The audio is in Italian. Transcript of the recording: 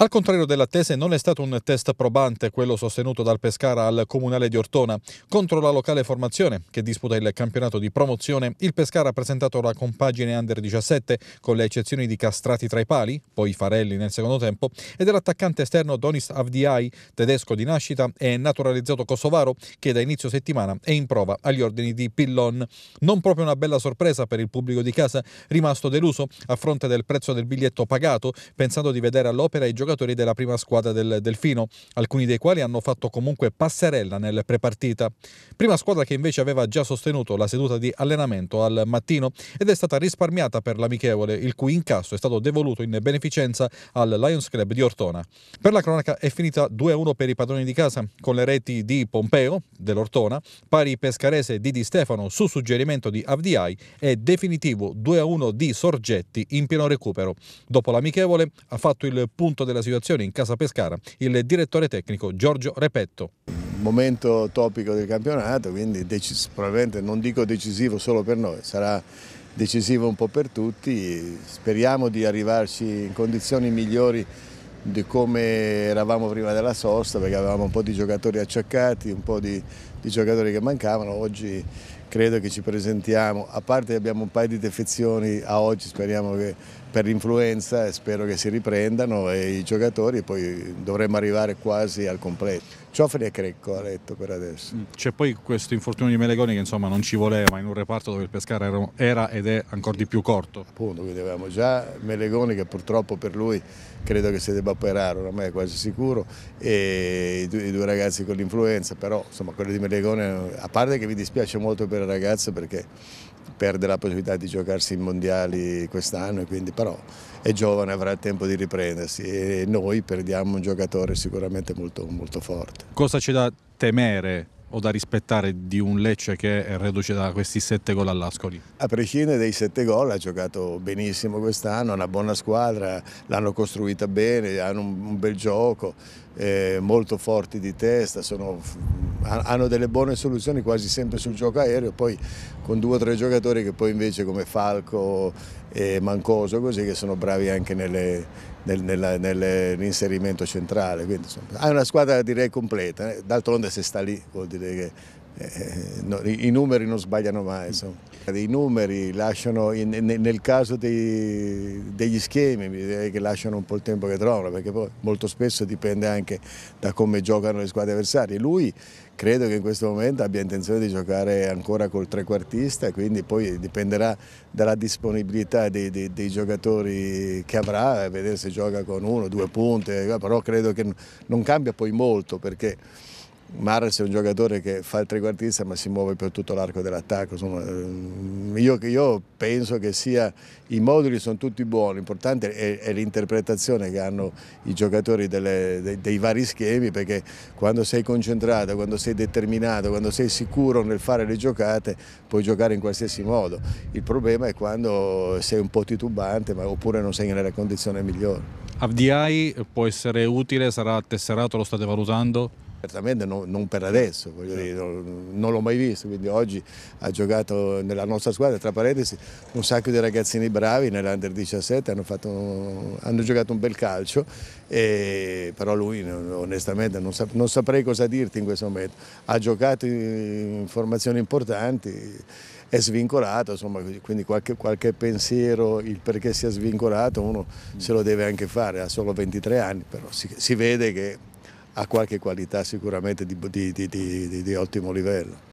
Al contrario dell'attese non è stato un test probante quello sostenuto dal Pescara al Comunale di Ortona. Contro la locale formazione che disputa il campionato di promozione, il Pescara ha presentato la compagine under 17 con le eccezioni di Castrati tra i pali, poi Farelli nel secondo tempo, e dell'attaccante esterno Donis Avdiai, tedesco di nascita e naturalizzato kosovaro, che da inizio settimana è in prova agli ordini di Pillon. Non proprio una bella sorpresa per il pubblico di casa, rimasto deluso a fronte del prezzo del biglietto pagato, pensando di vedere all'opera i giocatori giocatori della prima squadra del Delfino, alcuni dei quali hanno fatto comunque passerella nel prepartita. Prima squadra che invece aveva già sostenuto la seduta di allenamento al mattino ed è stata risparmiata per l'amichevole, il cui incasso è stato devoluto in beneficenza al Lions Club di Ortona. Per la cronaca è finita 2-1 per i padroni di casa con le reti di Pompeo dell'Ortona, pari pescarese di Di Stefano su suggerimento di Avdiai e definitivo 2-1 di Sorgetti in pieno recupero. Dopo l'amichevole ha fatto il punto della la situazione in casa Pescara il direttore tecnico Giorgio Repetto. Momento topico del campionato, quindi probabilmente non dico decisivo solo per noi, sarà decisivo un po' per tutti. Speriamo di arrivarci in condizioni migliori di come eravamo prima della sosta perché avevamo un po' di giocatori acciaccati, un po' di di giocatori che mancavano, oggi credo che ci presentiamo, a parte abbiamo un paio di defezioni a oggi, speriamo che per l'influenza e spero che si riprendano e i giocatori poi dovremmo arrivare quasi al completo. Ciofri e Crecco a letto per adesso. Mm, c'è poi questo infortunio di Melegoni che insomma non ci voleva in un reparto dove il Pescara era, ed è ancora di più corto. Appunto, quindi avevamo già Melegoni che purtroppo per lui credo che si debba operare, oramai è quasi sicuro, e i due, ragazzi con l'influenza, però insomma quello di Melegoni Verlegone, a parte che mi dispiace molto per il ragazzo perché perde la possibilità di giocarsi in mondiali quest'anno, però è giovane, avrà tempo di riprendersi e noi perdiamo un giocatore sicuramente molto, molto forte. Cosa c'è da temere o da rispettare di un Lecce che è reduce da questi sette gol all'Ascoli? A prescindere dai sette gol, ha giocato benissimo quest'anno, è una buona squadra, l'hanno costruita bene, hanno un bel gioco, eh, molto forti di testa, sono hanno delle buone soluzioni quasi sempre sul gioco aereo, poi con due o tre giocatori che poi invece come Falco e Mancoso così che sono bravi anche nelle, nel, nella, nell'inserimento centrale. Quindi insomma, è una squadra direi completa, eh. d'altronde se sta lì vuol dire che eh, no, i numeri non sbagliano mai. Insomma. I numeri lasciano, in, nel caso dei, degli schemi, direi che lasciano un po' il tempo che trovano, perché poi molto spesso dipende anche da come giocano le squadre avversarie. Lui credo che in questo momento abbia intenzione di giocare ancora col trequartista, quindi poi dipenderà dalla disponibilità dei, dei, dei giocatori che avrà, a vedere se gioca con uno, due punte, eh, però credo che non cambia poi molto perché Mares è un giocatore che fa il trequartista ma si muove per tutto l'arco dell'attacco. Eh, io, io, penso che sia, i moduli sono tutti buoni, l'importante è, è l'interpretazione che hanno i giocatori delle, dei, dei, vari schemi perché quando sei concentrato, quando sei determinato, quando sei sicuro nel fare le giocate puoi giocare in qualsiasi modo. Il problema è quando sei un po' titubante ma, oppure non sei nella condizione migliore. Avdiai può essere utile, sarà tesserato, lo state valutando? Certamente non, non per adesso, dire, non, non l'ho mai visto, quindi oggi ha giocato nella nostra squadra, tra parentesi, un sacco di ragazzini bravi nell'Under 17, hanno, fatto, hanno giocato un bel calcio, e, però lui onestamente non, sap non, saprei cosa dirti in questo momento, ha giocato in formazioni importanti, è svincolato, insomma, quindi qualche, qualche pensiero, il perché sia svincolato, uno mm. se lo deve anche fare, ha solo 23 anni, però si, si vede che ha qualche qualità sicuramente di, di, di, di ottimo livello.